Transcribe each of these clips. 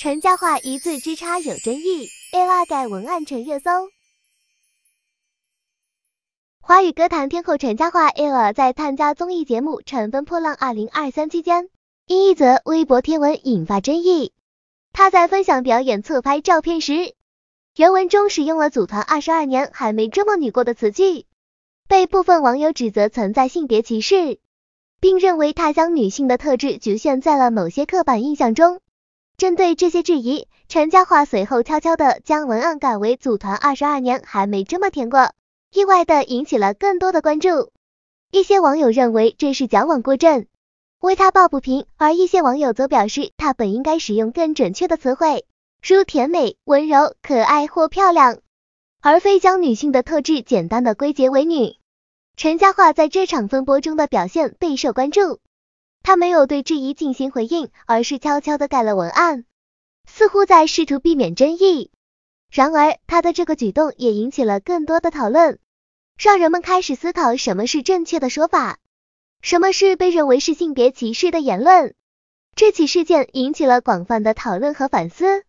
陈嘉桦一字之差有争议，ella 改文案成热搜。华语歌坛天后陈嘉桦 ella 在参加综艺节目《乘风破浪二零二三》期间，因一则微博贴文引发争议。她在分享表演侧拍照片时，原文中使用了“组团二十二年还没这么女过的”词句，被部分网友指责存在性别歧视，并认为她将女性的特质局限在了某些刻板印象中。针对这些质疑，陈嘉桦随后悄悄地将文案改为“组团二十二年还没这么甜过”，意外地引起了更多的关注。一些网友认为这是矫枉过正，为他抱不平；而一些网友则表示，他本应该使用更准确的词汇，如甜美、温柔、可爱或漂亮，而非将女性的特质简单的归结为“女”。陈嘉桦在这场风波中的表现备受关注。他没有对质疑进行回应，而是悄悄地改了文案，似乎在试图避免争议。然而，他的这个举动也引起了更多的讨论，让人们开始思考什么是正确的说法，什么是被认为是性别歧视的言论。这起事件引起了广泛的讨论和反思，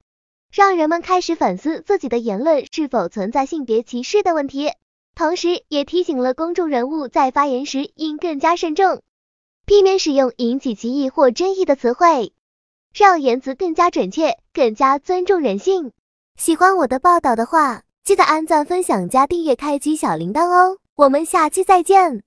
让人们开始反思自己的言论是否存在性别歧视的问题，同时也提醒了公众人物在发言时应更加慎重。避免使用引起歧义或争议的词汇，让言辞更加准确，更加尊重人性。喜欢我的报道的话，记得按赞、分享、加订阅、开启小铃铛哦！我们下期再见。